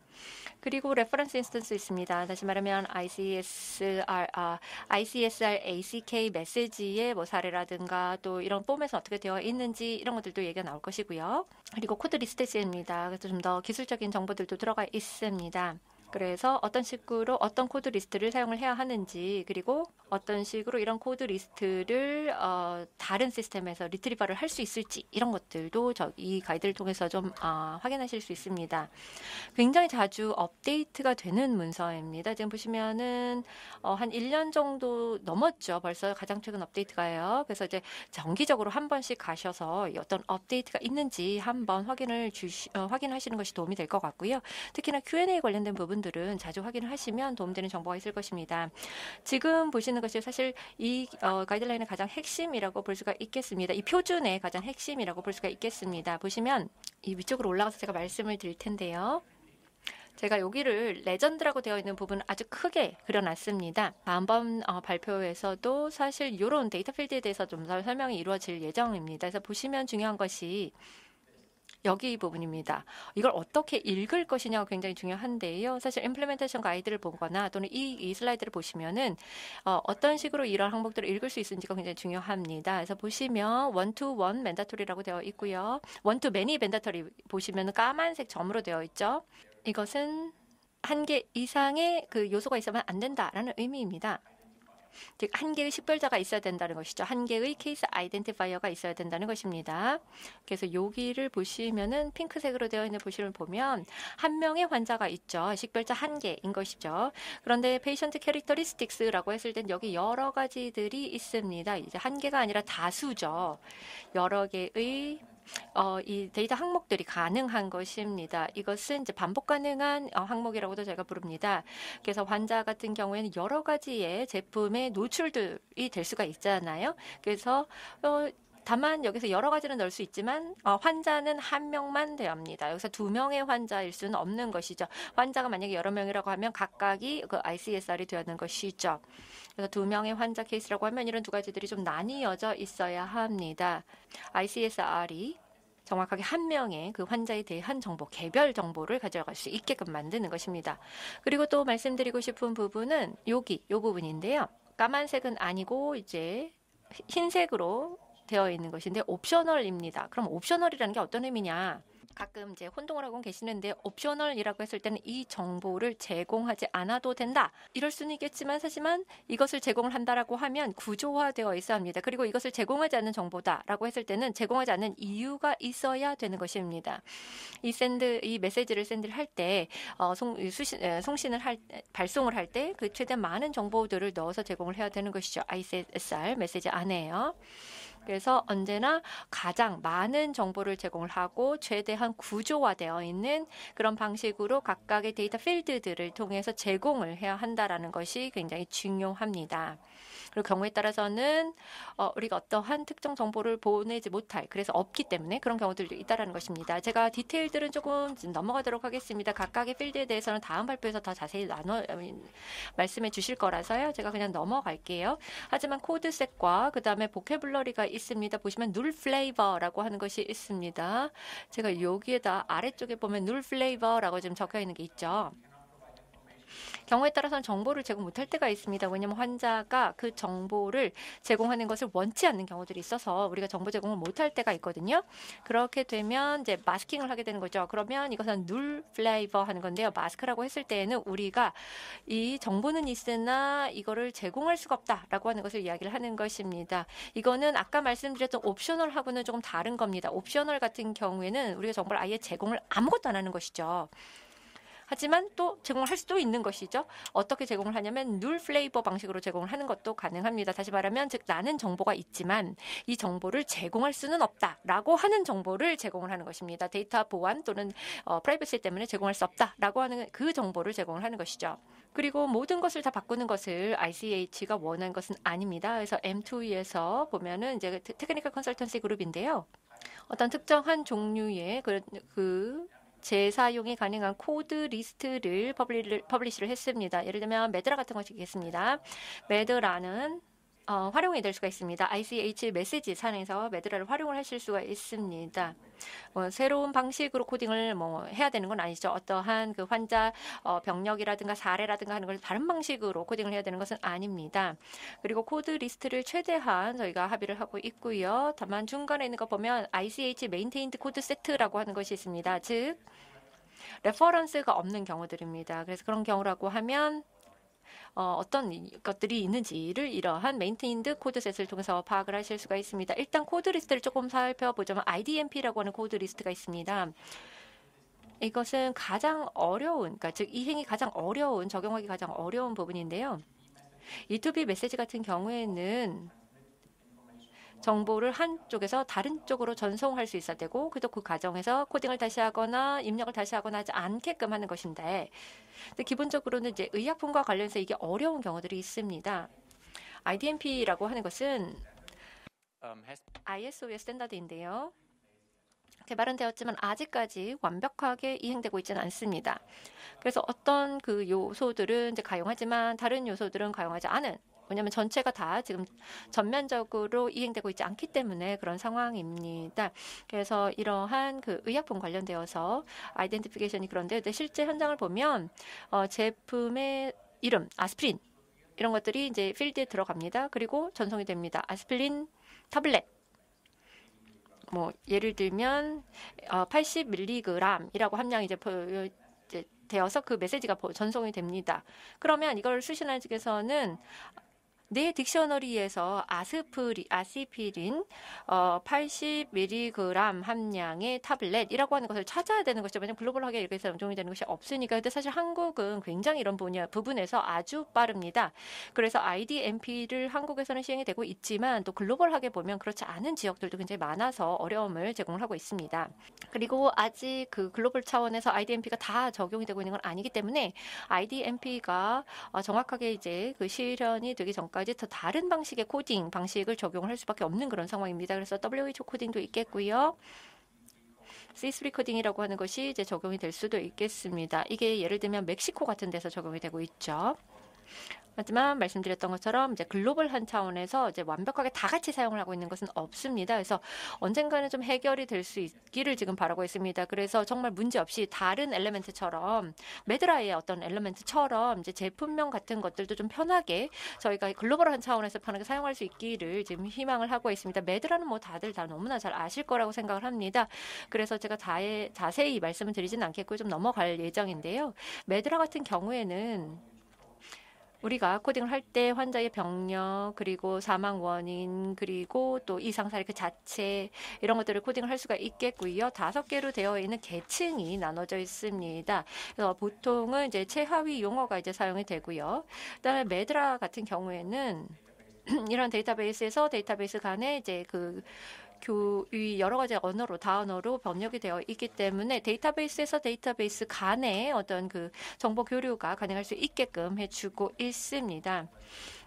그리고 레퍼런스 인스턴스 있습니다. 다시 말하면 ICSR, 아, ICSR ACK 메시지의 뭐 사례라든가 또 이런 폼에서 어떻게 되어 있는지 이런 것들도 얘기가 나올 것이고요. 그리고 코드 리스트입니다. 그래서 좀 더 기술적인 정보들도 들어가 있습니다. 그래서 어떤 식으로 어떤 코드 리스트를 사용을 해야 하는지 그리고 어떤 식으로 이런 코드 리스트를 어, 다른 시스템에서 리트리버를 할 수 있을지 이런 것들도 저, 이 가이드를 통해서 좀 어, 확인하실 수 있습니다. 굉장히 자주 업데이트가 되는 문서입니다. 지금 보시면은 어, 한 1년 정도 넘었죠. 벌써 가장 최근 업데이트가요. 그래서 이제 정기적으로 한 번씩 가셔서 어떤 업데이트가 있는지 한 번 확인을 주시, 어, 확인하시는 것이 도움이 될 것 같고요. 특히나 Q&A 관련된 부분들은 자주 확인을 하시면 도움되는 정보가 있을 것입니다. 지금 보시는 하는 것이 사실 이 어, 가이드라인의 가장 핵심이라고 볼 수가 있겠습니다. 이 표준의 가장 핵심이라고 볼 수가 있겠습니다. 보시면 이 위쪽으로 올라가서 제가 말씀을 드릴 텐데요. 제가 여기를 레전드라고 되어 있는 부분 아주 크게 그려놨습니다. 다음번 어, 발표에서도 사실 이런 데이터 필드에 대해서 좀 설명이 이루어질 예정입니다. 그래서 보시면 중요한 것이 여기 부분입니다. 이걸 어떻게 읽을 것이냐가 굉장히 중요한데요. 사실 임플레멘테이션 가이드를 보거나 또는 이, 이 슬라이드를 보시면은 어, 어떤 식으로 이런 항목들을 읽을 수 있는지가 굉장히 중요합니다. 그래서 보시면 원투원 멘다토리라고 되어 있고요. 원투 매니 멘다토리 보시면 까만색 점으로 되어 있죠. 이것은 한 개 이상의 그 요소가 있으면 안 된다라는 의미입니다. 즉한 개의 식별자가 있어야 된다는 것이죠. 한 개의 케이스 아이덴티파이어가 있어야 된다는 것입니다. 그래서 여기를 보시면은 핑크색으로 되어 있는 보시면 보면 한 명의 환자가 있죠. 식별자 한 개인 것이죠. 그런데 페이션트 캐릭터리스틱스라고 했을 땐 여기 여러 가지들이 있습니다. 이제 한 개가 아니라 다수죠. 여러 개의 어, 이 데이터 항목들이 가능한 것입니다. 이것은 이제 반복 가능한 어, 항목이라고도 제가 부릅니다. 그래서 환자 같은 경우에는 여러 가지의 제품에 노출들이 될 수가 있잖아요. 그래서 어, 다만 여기서 여러 가지를 넣을 수 있지만 어, 환자는 한 명만 돼야 합니다. 여기서 두 명의 환자일 수는 없는 것이죠. 환자가 만약에 여러 명이라고 하면 각각이 그 ICSR이 되는 어 것이죠. 그래서 두 명의 환자 케이스라고 하면 이런 두 가지들이 좀 나뉘어져 있어야 합니다. ICSR이 정확하게 한 명의 그 환자에 대한 정보, 개별 정보를 가져갈 수 있게끔 만드는 것입니다. 그리고 또 말씀드리고 싶은 부분은 여기, 요 부분인데요. 까만색은 아니고 이제 흰색으로 되어 있는 것인데 옵셔널입니다. 그럼 옵셔널이라는 게 어떤 의미냐? 가끔 이제 혼동을 하고 계시는데 옵셔널이라고 했을 때는 이 정보를 제공하지 않아도 된다. 이럴 수는 있겠지만 사실만 이것을 제공을 한다라고 하면 구조화되어 있어야 합니다. 그리고 이것을 제공하지 않는 정보다라고 했을 때는 제공하지 않는 이유가 있어야 되는 것입니다. 이 샌드 이 메시지를 샌드를 할때 어, 송, 수신, 에, 송신을 할 발송을 할 때 그 최대한 많은 정보들을 넣어서 제공을 해야 되는 것이죠. ISR 메시지 안에요. 그래서 언제나 가장 많은 정보를 제공 하고 최대한 구조화되어 있는 그런 방식으로 각각의 데이터 필드들을 통해서 제공을 해야 한다라는 것이 굉장히 중요합니다. 그리고 경우에 따라서는 어, 우리가 어떠한 특정 정보를 보내지 못할 그래서 없기 때문에 그런 경우들도 있다라는 것입니다. 제가 디테일들은 조금 넘어가도록 하겠습니다. 각각의 필드에 대해서는 다음 발표에서 더 자세히 나눠 어, 말씀해 주실 거라서요. 제가 그냥 넘어갈게요. 하지만 코드셋과 그다음에 보케블러리가 있습니다. 보시면 눌 플레이버라고 하는 것이 있습니다. 제가 여기에다 아래쪽에 보면 눌 플레이버라고 지금 적혀 있는 게 있죠. 경우에 따라서는 정보를 제공 못할 때가 있습니다. 왜냐하면 환자가 그 정보를 제공하는 것을 원치 않는 경우들이 있어서 우리가 정보 제공을 못할 때가 있거든요. 그렇게 되면 이제 마스킹을 하게 되는 거죠. 그러면 이것은 눌 플레이버 하는 건데요. 마스크라고 했을 때에는 우리가 이 정보는 있으나 이거를 제공할 수가 없다라고 하는 것을 이야기를 하는 것입니다. 이거는 아까 말씀드렸던 옵셔널하고는 조금 다른 겁니다. 옵셔널 같은 경우에는 우리가 정보를 아예 제공을 아무것도 안 하는 것이죠. 하지만 또제공할 수도 있는 것이죠. 어떻게 제공을 하냐면 룰 플레이버 방식으로 제공을 하는 것도 가능합니다. 다시 말하면 즉 나는 정보가 있지만 이 정보를 제공할 수는 없다라고 하는 정보를 제공을 하는 것입니다. 데이터 보안 또는 어, 프라이버시 때문에 제공할 수 없다라고 하는 그 정보를 제공을 하는 것이죠. 그리고 모든 것을 다 바꾸는 것을 ICH가 원한 것은 아닙니다. 그래서 M2E에서 보면은 이제 그 테크니컬 컨설턴시 그룹인데요. 어떤 특정한 종류의 그, 그 재사용이 가능한 코드 리스트를 퍼블리, 퍼블리시를 했습니다. 예를 들면 매드라 같은 것이겠습니다. 매드라는 어, 활용이 될 수가 있습니다. ICH 메시지 산에서 메드라를 활용을 하실 수가 있습니다. 뭐 새로운 방식으로 코딩을 뭐 해야 되는 건 아니죠. 어떠한 그 환자 어, 병력이라든가 사례라든가 하는 걸 다른 방식으로 코딩을 해야 되는 것은 아닙니다. 그리고 코드 리스트를 최대한 저희가 합의를 하고 있고요. 다만 중간에 있는 거 보면 ICH 메인테인드 코드 세트라고 하는 것이 있습니다. 즉 레퍼런스가 없는 경우들입니다. 그래서 그런 경우라고 하면 어, 어떤 것들이 있는지를 이러한 메인테인드 코드셋을 통해서 파악을 하실 수가 있습니다. 일단 코드 리스트를 조금 살펴보자면 IDMP라고 하는 코드 리스트가 있습니다. 이것은 가장 어려운, 그러니까 즉 이행이 가장 어려운, 적용하기 가장 어려운 부분인데요. 이2비 메시지 같은 경우에는 정보를 한쪽에서 다른 쪽으로 전송할 수 있어야 되고 그도 그 과정에서 코딩을 다시 하거나 입력을 다시 하거나 하지 않게끔 하는 것인데 근데 기본적으로는 이제 의약품과 관련해서 이게 어려운 경우들이 있습니다. IDMP라고 하는 것은 ISO의 음, 스탠다드인데요. 개발은 되었지만 아직까지 완벽하게 이행되고 있지는 않습니다. 그래서 어떤 그 요소들은 이제 가용하지만 다른 요소들은 가용하지 않은 왜냐하면 전체가 다 지금 전면적으로 이행되고 있지 않기 때문에 그런 상황입니다. 그래서 이러한 그 의약품 관련되어서 아이덴티피케이션이 그런데 실제 현장을 보면 어, 제품의 이름 아스피린 이런 것들이 이제 필드에 들어갑니다. 그리고 전송이 됩니다. 아스피린 타블렛 뭐 예를 들면 어, 80mg이라고 함량이 이제 되어서 그 메시지가 전송이 됩니다. 그러면 이걸 수신할 측에서는 네 딕셔너리에서 아스프리, 아시피린 어, 80mg 함량의 타블렛이라고 하는 것을 찾아야 되는 것이죠. 왜냐하면 글로벌하게 이렇게 해서 용종이 되는 것이 없으니까. 근데 사실 한국은 굉장히 이런 분야, 부분에서 아주 빠릅니다. 그래서 IDMP를 한국에서는 시행이 되고 있지만 또 글로벌하게 보면 그렇지 않은 지역들도 굉장히 많아서 어려움을 제공을 하고 있습니다. 그리고 아직 그 글로벌 차원에서 IDMP가 다 적용이 되고 있는 건 아니기 때문에 IDMP가 어, 정확하게 이제 그 실현이 되기 전까지 여러지더 다른 방식의 코딩 방식을 적용할 수밖에 없는 그런 상황입니다. 그래서 WHO 코딩도 있겠고요. C3 코딩이라고 하는 것이 이제 적용이 될 수도 있겠습니다. 이게 예를 들면 멕시코 같은 데서 적용이 되고 있죠. 하지만 말씀드렸던 것처럼 이제 글로벌한 차원에서 이제 완벽하게 다 같이 사용을 하고 있는 것은 없습니다. 그래서 언젠가는 좀 해결이 될 수 있기를 지금 바라고 있습니다. 그래서 정말 문제 없이 다른 엘리멘트처럼 메드라이의 어떤 엘리멘트처럼 이제 제품명 같은 것들도 좀 편하게 저희가 글로벌한 차원에서 편하게 사용할 수 있기를 지금 희망을 하고 있습니다. 메드라는 뭐 다들 다 너무나 잘 아실 거라고 생각을 합니다. 그래서 제가 다에 자세히 말씀을 드리진 않겠고 좀 넘어갈 예정인데요. 메드라 같은 경우에는 우리가 코딩을 할 때 환자의 병력 그리고 사망 원인 그리고 또 이상사례 그 자체 이런 것들을 코딩을 할 수가 있겠고요. 다섯 개로 되어 있는 계층이 나눠져 있습니다. 그래서 보통은 이제 최하위 용어가 이제 사용이 되고요. 그다음에 메드라 같은 경우에는 이런 데이터베이스에서 데이터베이스 간에 이제 그 교의 여러 가지 언어로 다언어로 번역이 되어 있기 때문에 데이터베이스에서 데이터베이스 간의 어떤 그 정보 교류가 가능할 수 있게끔 해주고 있습니다.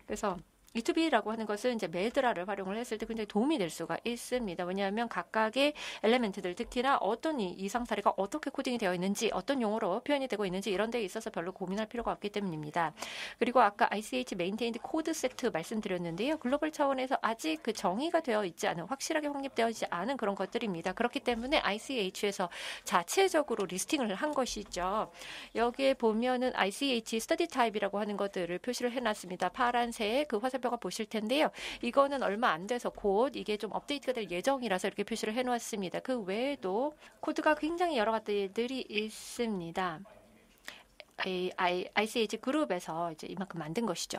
그래서 E2B라고 하는 것은 이제 메드라를 활용을 했을 때 굉장히 도움이 될 수가 있습니다. 왜냐하면 각각의 엘레멘트들 특히나 어떤 이상 사례가 어떻게 코딩이 되어 있는지 어떤 용어로 표현이 되고 있는지 이런 데에 있어서 별로 고민할 필요가 없기 때문입니다. 그리고 아까 ICH 메인테인드 코드 세트 말씀드렸는데요. 글로벌 차원에서 아직 그 정의가 되어 있지 않은 확실하게 확립되어 있지 않은 그런 것들입니다. 그렇기 때문에 ICH에서 자체적으로 리스팅을 한 것이죠. 여기에 보면은 ICH 스터디 타입이라고 하는 것들을 표시를 해놨습니다. 파란색 그 화살 살펴가 보실 텐데요. 이거는 얼마 안 돼서 곧 이게 좀 업데이트가 될 예정이라서 이렇게 표시를 해놓았습니다. 그 외에도 코드가 굉장히 여러 가지들이 있습니다. ICH 그룹에서 이제 이만큼 만든 것이죠.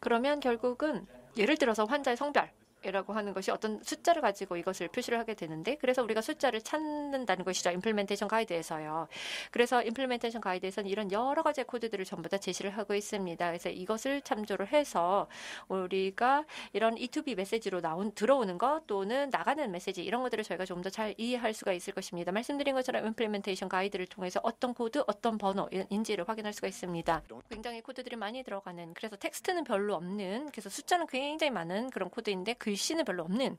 그러면 결국은 예를 들어서 환자의 성별, 이라고 하는 것이 어떤 숫자를 가지고 이것을 표시를 하게 되는데 그래서 우리가 숫자를 찾는다는 것이죠. 임플멘테이션 가이드에서요. 그래서 임플멘테이션 가이드에서는 이런 여러 가지 코드들을 전부 다 제시를 하고 있습니다. 그래서 이것을 참조를 해서 우리가 이런 E2B 메시지로 나온 들어오는 것 또는 나가는 메시지 이런 것들을 저희가 좀 더 잘 이해할 수가 있을 것입니다. 말씀드린 것처럼 임플멘테이션 가이드를 통해서 어떤 코드, 어떤 번호인지를 확인할 수가 있습니다. 굉장히 코드들이 많이 들어가는 그래서 텍스트는 별로 없는 그래서 숫자는 굉장히 많은 그런 코드인데 그 글신은 별로 없는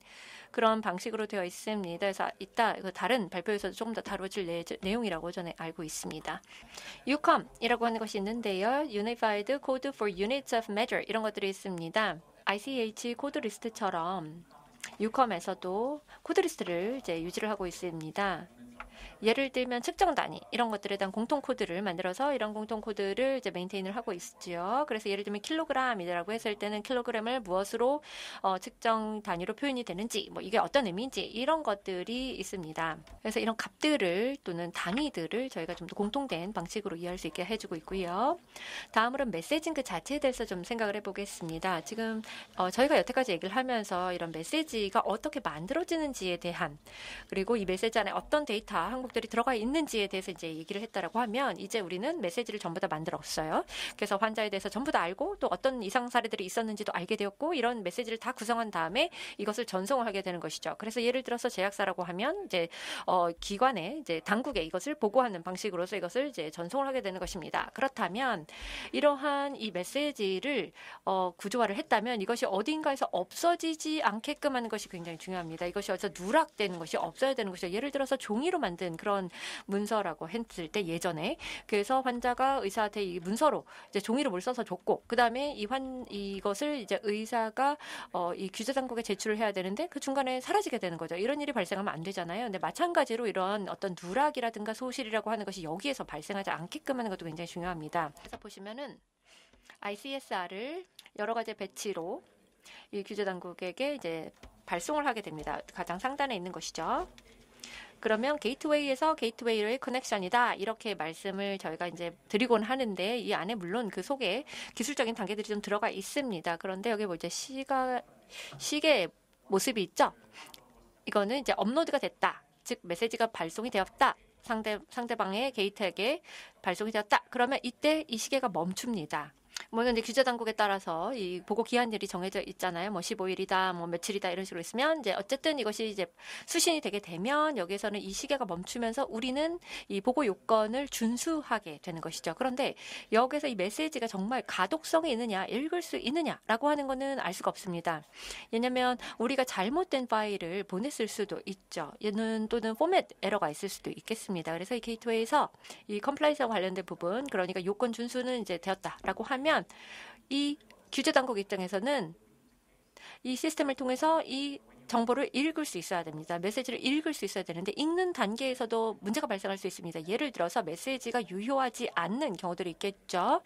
그런 방식으로 되어 있습니다. 그래서 이따 그 다른 발표에서도 조금 더 다뤄질 내, 내용이라고 전에 알고 있습니다. UCOM이라고 하는 것이 있는데요. Unified Code for Units of Measure 이런 것들이 있습니다. ICH 코드 리스트처럼 유컴에서도 코드 리스트를 이제 유지를 하고 있습니다. 예를 들면 측정 단위 이런 것들에 대한 공통 코드를 만들어서 이런 공통 코드를 이제 메인테인을 하고 있지요. 그래서 예를 들면 킬로그램이라고 했을 때는 킬로그램을 무엇으로 어, 측정 단위로 표현이 되는지 뭐 이게 어떤 의미인지 이런 것들이 있습니다. 그래서 이런 값들을 또는 단위들을 저희가 좀 더 공통된 방식으로 이해할 수 있게 해주고 있고요. 다음으로는 메시징 그 자체에 대해서 좀 생각을 해보겠습니다. 지금 어, 저희가 여태까지 얘기를 하면서 이런 메시지가 어떻게 만들어지는지에 대한 그리고 이 메시지 안에 어떤 데이터 항목들이 들어가 있는지에 대해서 이제 얘기를 했다라고 하면 이제 우리는 메시지를 전부 다 만들었어요. 그래서 환자에 대해서 전부 다 알고 또 어떤 이상 사례들이 있었는지도 알게 되었고 이런 메시지를 다 구성한 다음에 이것을 전송을 하게 되는 것이죠. 그래서 예를 들어서 제약사라고 하면 이제 어 기관에 이제 당국에 이것을 보고하는 방식으로서 이것을 이제 전송을 하게 되는 것입니다. 그렇다면 이러한 이 메시지를 어 구조화를 했다면 이것이 어딘가에서 없어지지 않게끔 하는 것이 굉장히 중요합니다. 이것이 어디서 누락되는 것이 없어야 되는 것이죠. 예를 들어서 종이로 만 만든 그런 문서라고 했을 때 예전에 그래서 환자가 의사한테 이 문서로 이제 종이를 뭘 써서 줬고 그다음에 이 환 이것을 이제 의사가 어, 이 규제 당국에 제출을 해야 되는데 그 중간에 사라지게 되는 거죠. 이런 일이 발생하면 안 되잖아요. 근데 마찬가지로 이런 어떤 누락이라든가 소실이라고 하는 것이 여기에서 발생하지 않게끔 하는 것도 굉장히 중요합니다. 그래서 보시면은 ICSR을 여러 가지 배치로 이 규제 당국에게 이제 발송을 하게 됩니다. 가장 상단에 있는 것이죠. 그러면 게이트웨이에서 게이트웨이로의 커넥션이다. 이렇게 말씀을 저희가 이제 드리곤 하는데 이 안에 물론 그 속에 기술적인 단계들이 좀 들어가 있습니다. 그런데 여기 뭐 이제 시가 시계 모습이 있죠. 이거는 이제 업로드가 됐다. 즉 메시지가 발송이 되었다. 상대 상대방의 게이트에게 발송이 되었다. 그러면 이때 이 시계가 멈춥니다. 뭐 이제 규제 당국에 따라서 이 보고 기한들이 정해져 있잖아요. 뭐 15일이다, 뭐 며칠이다 이런 식으로 있으면 이제 어쨌든 이것이 이제 수신이 되게 되면 여기에서는 이 시계가 멈추면서 우리는 이 보고 요건을 준수하게 되는 것이죠. 그런데 여기서 이 메시지가 정말 가독성이 있느냐, 읽을 수 있느냐라고 하는 거는 알 수가 없습니다. 왜냐면 우리가 잘못된 파일을 보냈을 수도 있죠. 얘는 또는 포맷 에러가 있을 수도 있겠습니다. 그래서 이 게이트웨이에서 이컴플라이스와 관련된 부분, 그러니까 요건 준수는 이제 되었다라고 하면 있다면 이 규제 당국 입장에서는 이 시스템을 통해서 이 정보를 읽을 수 있어야 됩니다. 메시지를 읽을 수 있어야 되는데 읽는 단계에서도 문제가 발생할 수 있습니다. 예를 들어서 메시지가 유효하지 않는 경우들이 있겠죠.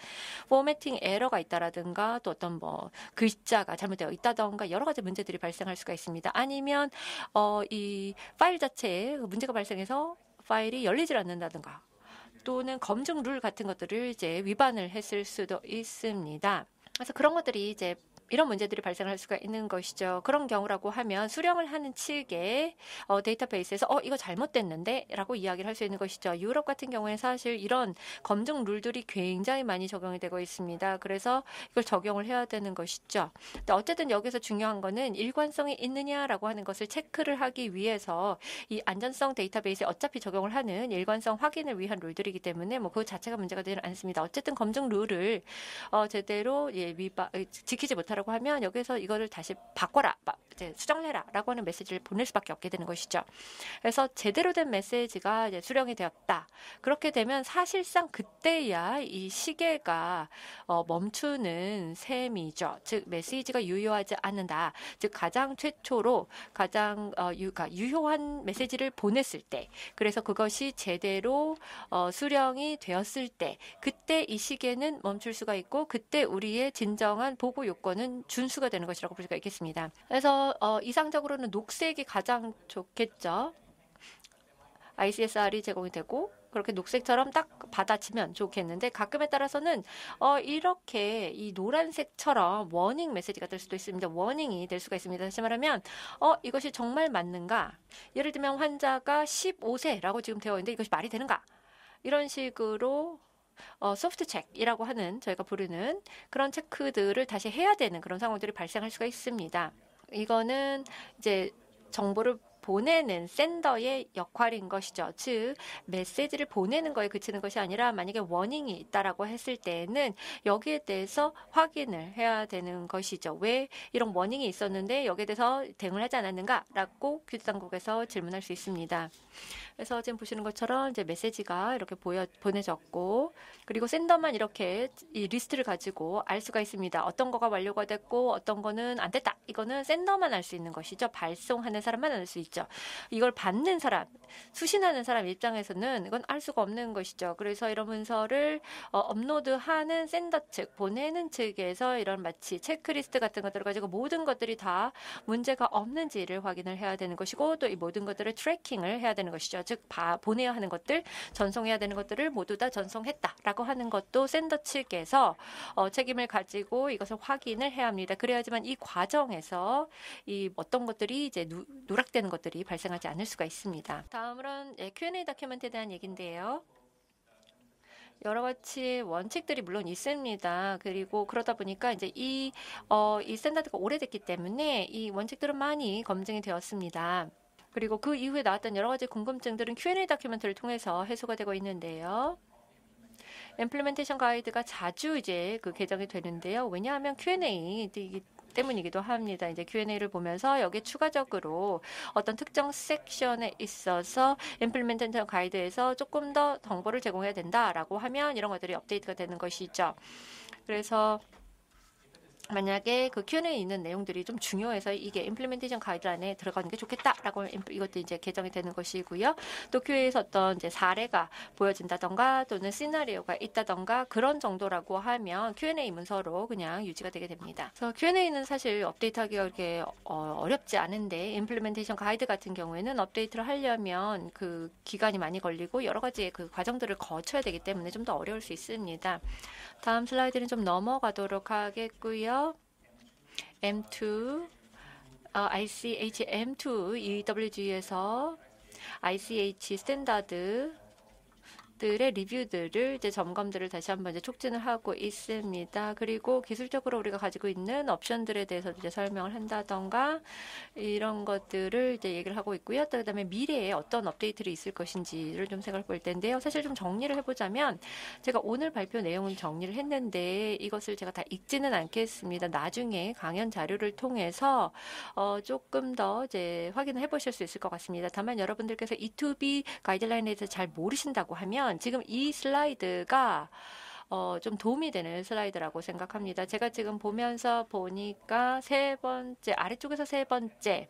포매팅 에러가 있다라든가 또 어떤 뭐 글자가 잘못되어 있다던가 여러 가지 문제들이 발생할 수가 있습니다. 아니면 어 이 파일 자체에 문제가 발생해서 파일이 열리질 않는다든가 또는 검증 룰 같은 것들을 이제 위반을 했을 수도 있습니다. 그래서 그런 것들이 이제 이런 문제들이 발생할 수가 있는 것이죠. 그런 경우라고 하면 수령을 하는 측의 어, 데이터베이스에서 어 이거 잘못됐는데라고 이야기를 할 수 있는 것이죠. 유럽 같은 경우에 사실 이런 검증 룰들이 굉장히 많이 적용이 되고 있습니다. 그래서 이걸 적용을 해야 되는 것이죠. 어쨌든 여기서 중요한 거는 일관성이 있느냐라고 하는 것을 체크를 하기 위해서 이 안전성 데이터베이스에 어차피 적용을 하는 일관성 확인을 위한 룰들이기 때문에 뭐 그 자체가 문제가 되지는 않습니다. 어쨌든 검증 룰을 어, 제대로 예, 위반 어, 지키지 못할 그렇다라고 하면 여기서 이거를 다시 바꿔라, 이제 수정해라라고 하는 메시지를 보낼 수밖에 없게 되는 것이죠. 그래서 제대로 된 메시지가 이제 수령이 되었다. 그렇게 되면 사실상 그때야 이 시계가 어, 멈추는 셈이죠. 즉 메시지가 유효하지 않는다. 즉 가장 최초로 가장 어, 유, 그러니까 유효한 메시지를 보냈을 때, 그래서 그것이 제대로 어, 수령이 되었을 때, 그때 이 시계는 멈출 수가 있고 그때 우리의 진정한 보고 요건은 되는 준수가 되는 것이라고 볼 수가 있겠습니다. 그래서 어, 이상적으로는 녹색이 가장 좋겠죠. ICSR이 제공이 되고 그렇게 녹색처럼 딱 받아치면 좋겠는데 가끔에 따라서는 어 이렇게 이 노란색처럼 워닝 메시지가 될 수도 있습니다. 워닝이 될 수가 있습니다. 다시 말하면 어 이것이 정말 맞는가? 예를 들면 환자가 15세라고 지금 되어 있는데 이것이 말이 되는가? 이런 식으로 어, 소프트 체크이라고 하는 저희가 부르는 그런 체크들을 다시 해야 되는 그런 상황들이 발생할 수가 있습니다. 이거는 이제 정보를 보내는 샌더의 역할인 것이죠. 즉 메시지를 보내는 거에 그치는 것이 아니라 만약에 워닝이 있다라고 했을 때는 여기에 대해서 확인을 해야 되는 것이죠. 왜 이런 워닝이 있었는데 여기에 대해서 대응을 하지 않았는가라고 규제 당국에서 질문할 수 있습니다. 그래서 지금 보시는 것처럼 이제 메시지가 이렇게 보여, 보내졌고 그리고 샌더만 이렇게 이 리스트를 가지고 알 수가 있습니다. 어떤 거가 완료가 됐고 어떤 거는 안 됐다. 이거는 샌더만 알 수 있는 것이죠. 발송하는 사람만 알 수 있죠. 것이죠. 이걸 받는 사람, 수신하는 사람 입장에서는 이건 알 수가 없는 것이죠. 그래서 이런 문서를 어, 업로드하는 샌더 측, 보내는 측에서 이런 마치 체크리스트 같은 것들을 가지고 모든 것들이 다 문제가 없는지를 확인을 해야 되는 것이고 또 이 모든 것들을 트래킹을 해야 되는 것이죠. 즉 바, 보내야 하는 것들, 전송해야 되는 것들을 모두 다 전송했다라고 하는 것도 샌더 측에서 어, 책임을 가지고 이것을 확인을 해야 합니다. 그래야지만 이 과정에서 이 어떤 것들이 이제 누, 누락되는 것들 것들이 발생하지 않을 수가 있습니다. 다음으로는 예, Q&A 다큐멘트에 대한 얘기데요 여러 가지 원칙들이 물론 있습니다. 그리고 그러다 보니까 이제 이, 어, 이 스탠다드가 오래됐기 때문에 이 원칙들은 많이 검증이 되었습니다. 그리고 그 이후에 나왔던 여러 가지 궁금증들은 Q&A 다큐멘터를 통해서 해소가 되고 있는데요. 임플리멘테이션 가이드가 자주 이제 그 개정이 되는데요. 왜냐하면 Q&A이기 때문이기도 합니다. 이제 Q&A를 보면서 여기 추가적으로 어떤 특정 섹션에 있어서 임플리멘테이션 가이드에서 조금 더 정보를 제공해야 된다라고 하면 이런 것들이 업데이트가 되는 것이죠. 그래서 만약에 그 Q&A 있는 내용들이 좀 중요해서 이게 임플리멘테이션 가이드라인에 들어가는 게 좋겠다라고 이것도 이제 개정이 되는 것이고요. 또 Q&A에서 어떤 이제 사례가 보여진다던가 또는 시나리오가 있다던가 그런 정도라고 하면 Q&A 문서로 그냥 유지가 되게 됩니다. 그래서 Q&A는 사실 업데이트하기가 그렇게 어, 어렵지 않은데 임플리멘테이션 가이드 같은 경우에는 업데이트를 하려면 그 기간이 많이 걸리고 여러 가지 의그 과정들을 거쳐야 되기 때문에 좀 더 어려울 수 있습니다. 다음 슬라이드는 좀 넘어가도록 하겠고요. M2 어, ICH M2 EWG에서 ICH 스탠다드 것들의 리뷰들을 이제 점검들을 다시 한번 이제 촉진을 하고 있습니다. 그리고 기술적으로 우리가 가지고 있는 옵션들에 대해서 이제 설명을 한다던가 이런 것들을 이제 얘기를 하고 있고요. 또 그다음에 미래에 어떤 업데이트를 있을 것인지를 좀 생각해 볼 텐데요. 사실 좀 정리를 해보자면 제가 오늘 발표 내용은 정리를 했는데 이것을 제가 다 읽지는 않겠습니다. 나중에 강연 자료를 통해서 어 조금 더 이제 확인을 해보실 수 있을 것 같습니다. 다만 여러분들께서 E2B 가이드라인에 대해서 잘 모르신다고 하면 보면 지금 이 슬라이드가 어, 좀 도움이 되는 슬라이드라고 생각합니다. 제가 지금 보면서 보니까 세 번째, 아래쪽에서 세 번째,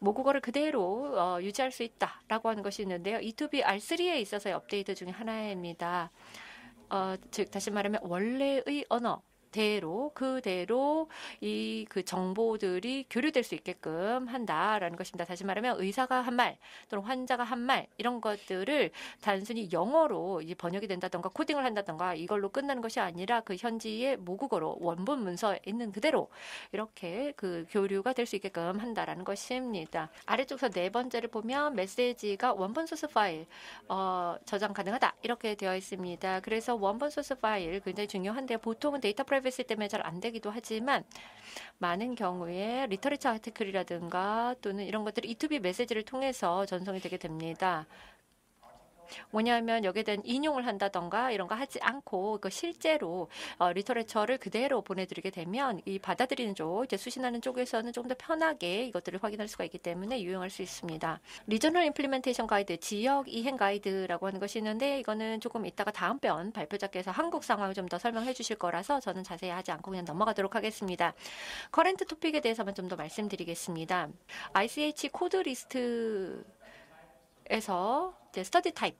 모국어를 그대로 어, 유지할 수 있다라고 하는 것이 있는데요. E2B R3에 있어서의 업데이트 중에 하나입니다. 어, 즉, 다시 말하면 원래의 언어, 대로 그대로 이 그 정보들이 교류될 수 있게끔 한다라는 것입니다. 다시 말하면 의사가 한 말 또는 환자가 한 말 이런 것들을 단순히 영어로 이제 번역이 된다던가 코딩을 한다던가 이걸로 끝나는 것이 아니라 그 현지의 모국어로 원본 문서에 있는 그대로 이렇게 그 교류가 될 수 있게끔 한다라는 것입니다. 아래쪽에서 네 번째를 보면 메시지가 원본 소스 파일 어, 저장 가능하다 이렇게 되어 있습니다. 그래서 원본 소스 파일 굉장히 중요한데 보통은 데이터 프라이빗 서비스 때문에 잘안 되기도 하지만 많은 경우에 리터리처 아티클이라든가 또는 이런 것들이 E2B 메시지를 통해서 전송이 되게 됩니다. 뭐냐면 여기에 대한 인용을 한다던가 이런 거 하지 않고 그 실제로 어, 리터레처를 그대로 보내드리게 되면 이 받아들이는 쪽 이제 수신하는 쪽에서는 좀 더 편하게 이것들을 확인할 수가 있기 때문에 유용할 수 있습니다. 리저널 임플리멘테이션 가이드 지역 이행 가이드라고 하는 것이 있는데 이거는 조금 이따가 다음 편 발표자께서 한국 상황을 좀 더 설명해 주실 거라서 저는 자세히 하지 않고 그냥 넘어가도록 하겠습니다. 커렌트 토픽에 대해서만 좀 더 말씀드리겠습니다. ICH 코드 리스트 에서 이제 스터디 타입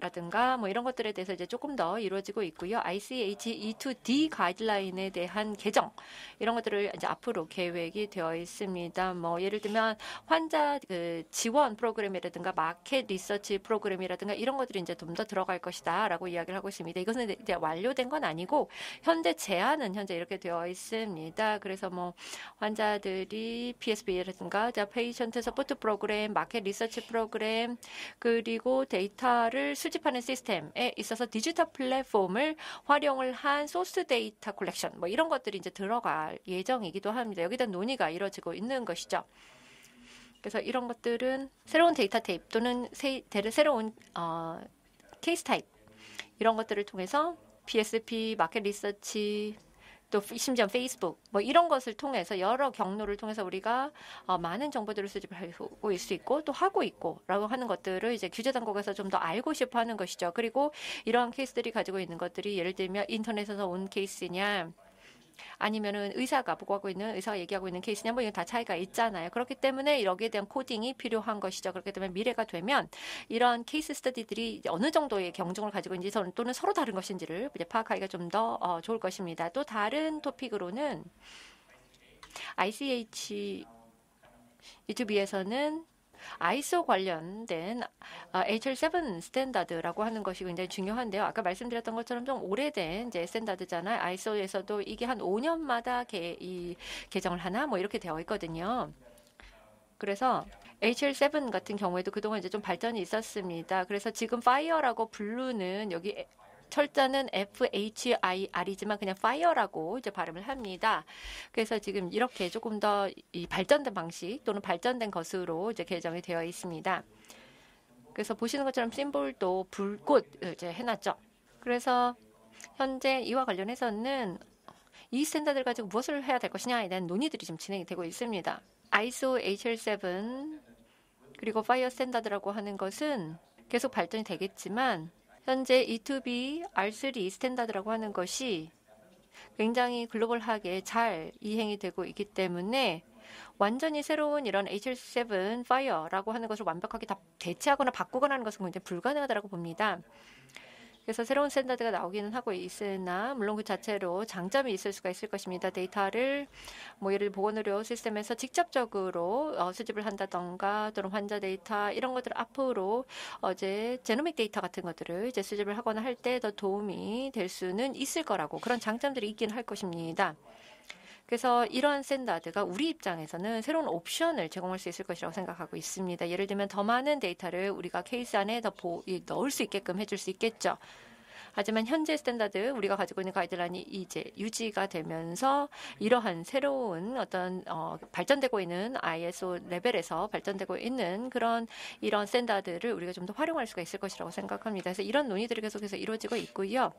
라든가 뭐 이런 것들에 대해서 이제 조금 더 이루어지고 있고요. ICH-E2D 가이드라인에 대한 개정 이런 것들을 이제 앞으로 계획이 되어 있습니다. 뭐 예를 들면 환자 그 지원 프로그램이라든가 마켓 리서치 프로그램이라든가 이런 것들이 이제 좀 더 들어갈 것이다라고 이야기를 하고 있습니다. 이것은 이제 완료된 건 아니고 현재 제안은 현재 이렇게 되어 있습니다. 그래서 뭐 환자들이 PSB라든가 자 페이션트 서포트 프로그램, 마켓 리서치 프로그램 그리고 데이터를 수 수집하는 시스템에 있어서 디지털 플랫폼을 활용을 한 소스 데이터 콜렉션 뭐 이런 것들이 이제 들어갈 예정이기도 합니다. 여기다 논의가 이루어지고 있는 것이죠. 그래서 이런 것들은 새로운 데이터 테이프 또는 세, 새로운 어, 케이스 타입 이런 것들을 통해서 PSP 마켓 리서치 또 심지어 페이스북 뭐 이런 것을 통해서 여러 경로를 통해서 우리가 어, 많은 정보들을 수집하고 있을 수 있고 또 하고 있고라고 하는 것들을 이제 규제 당국에서 좀 더 알고 싶어 하는 것이죠. 그리고 이러한 케이스들이 가지고 있는 것들이 예를 들면 인터넷에서 온 케이스냐 아니면은 의사가 보고하고 있는 의사가 얘기하고 있는 케이스냐 뭐 이건 다 차이가 있잖아요. 그렇기 때문에 여기에 대한 코딩이 필요한 것이죠. 그렇기 때문에 미래가 되면 이런 케이스 스터디들이 어느 정도의 경중을 가지고 있는지 또는 서로 다른 것인지를 이제 파악하기가 좀더 어, 좋을 것입니다. 또 다른 토픽으로는 ICH 유튜브에서는 ISO 관련된 어, HR7 스탠다드라고 하는 것이 굉장히 중요한데요. 아까 말씀드렸던 것처럼 좀 오래된 이제 스탠다드잖아요. ISO에서도 이게 한 5년마다 개, 이 개정을 하나 뭐 이렇게 되어 있거든요. 그래서 HL7 같은 경우에도 그동안 이제 좀 발전이 있었습니다. 그래서 지금 파이어라고 부르는 여기 철자는 FHIR이지만 그냥 fire라고 이제 발음을 합니다. 그래서 지금 이렇게 조금 더이 발전된 방식 또는 발전된 것으로 이제 개정이 되어 있습니다. 그래서 보시는 것처럼 심볼도 불꽃 이제 해놨죠. 그래서 현재 이와 관련해서는 이 스탠다드를 가지고 무엇을 해야 될 것이냐에 대한 논의들이 지금 진행이 되고 있습니다. ISO HL7 그리고 파이어 스탠다드라고 하는 것은 계속 발전이 되겠지만 현재 E2B R3 스탠다드라고 하는 것이 굉장히 글로벌하게 잘 이행이 되고 있기 때문에 완전히 새로운 이런 HL7 파이어라고 하는 것을 완벽하게 다 대체하거나 바꾸거나 하는 것은 굉장히 불가능하다고 봅니다. 그래서 새로운 스탠다드가 나오기는 하고 있으나 물론 그 자체로 장점이 있을 수가 있을 것입니다. 데이터를 뭐 예를 보건의료 시스템에서 직접적으로 어, 수집을 한다던가 또는 환자 데이터 이런 것들 앞으로 어제 제노믹 데이터 같은 것들을 이제 수집을 하거나 할 때 더 도움이 될 수는 있을 거라고 그런 장점들이 있긴 할 것입니다. 그래서 이러한 샌다드가 드 우리 입장에서는 새로운 옵션을 제공할 수 있을 것이라고 생각하고 있습니다. 예를 들면 더 많은 데이터를 우리가 케이스 안에 더 보, 넣을 수 있게끔 해줄 수 있겠죠. 하지만 현재 스탠다드 우리가 가지고 있는 가이드라인이 이제 유지가 되면서 이러한 새로운 어떤 어, 발전되고 있는 ISO 레벨에서 발전되고 있는 그런 이런 스탠다드를 우리가 좀 더 활용할 수가 있을 것이라고 생각합니다. 그래서 이런 논의들이 계속해서 이루어지고 있고요.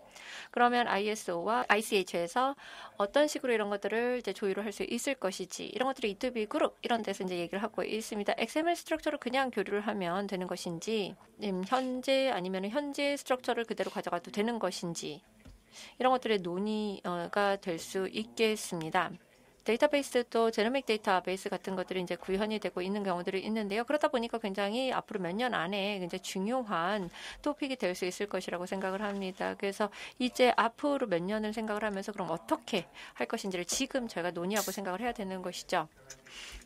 그러면 ISO와 ICH에서 어떤 식으로 이런 것들을 이제 조율을 할 수 있을 것이지 이런 것들을 이2비 그룹 이런 데서 이제 얘기를 하고 있습니다. XML 스트럭처로 그냥 교류를 하면 되는 것인지 음, 현재 아니면 현재 스트럭처를 그대로 가져가도 되는 하는 것인지 이런 것들의 논의가 될 수 있겠습니다. 데이터베이스도 제노믹 데이터베이스 같은 것들이 이제 구현이 되고 있는 경우들이 있는데요. 그러다 보니까 굉장히 앞으로 몇 년 안에 굉장히 중요한 토픽이 될 수 있을 것이라고 생각을 합니다. 그래서 이제 앞으로 몇 년을 생각을 하면서 그럼 어떻게 할 것인지를 지금 저희가 논의하고 생각을 해야 되는 것이죠.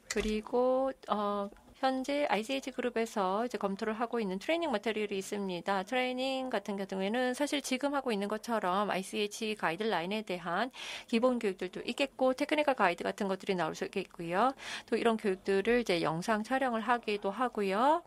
그리고 어, 현재 ICH 그룹에서 이제 검토를 하고 있는 트레이닝 마테리얼이 있습니다. 트레이닝 같은 경우에는 사실 지금 하고 있는 것처럼 ICH 가이드라인에 대한 기본 교육들도 있겠고 테크니컬 가이드 같은 것들이 나올 수 있겠고요. 또 이런 교육들을 이제 영상 촬영을 하기도 하고요.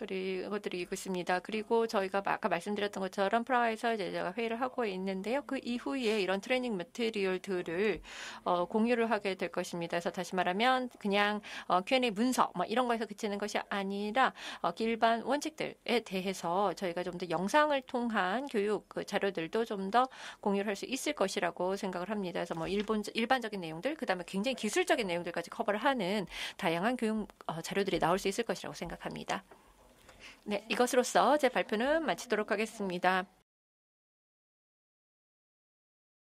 그리, 그것들이 있습니다. 그리고 저희가 아까 말씀드렸던 것처럼 프라하에서 제가 회의를 하고 있는데요. 그 이후에 이런 트레이닝 매트리얼들을 어, 공유를 하게 될 것입니다. 그래서 다시 말하면 그냥 어, Q&A 문서 뭐 이런 거에서 그치는 것이 아니라 어, 그 일반 원칙들에 대해서 저희가 좀 더 영상을 통한 교육 그 자료들도 좀 더 공유를 할 수 있을 것이라고 생각을 합니다. 그래서 뭐 일본 일반적인 내용들 그다음에 굉장히 기술적인 내용들까지 커버를 하는 다양한 교육 어, 자료들이 나올 수 있을 것이라고 생각합니다. 네, 이것으로서제 발표는 마치도록 하겠습니다.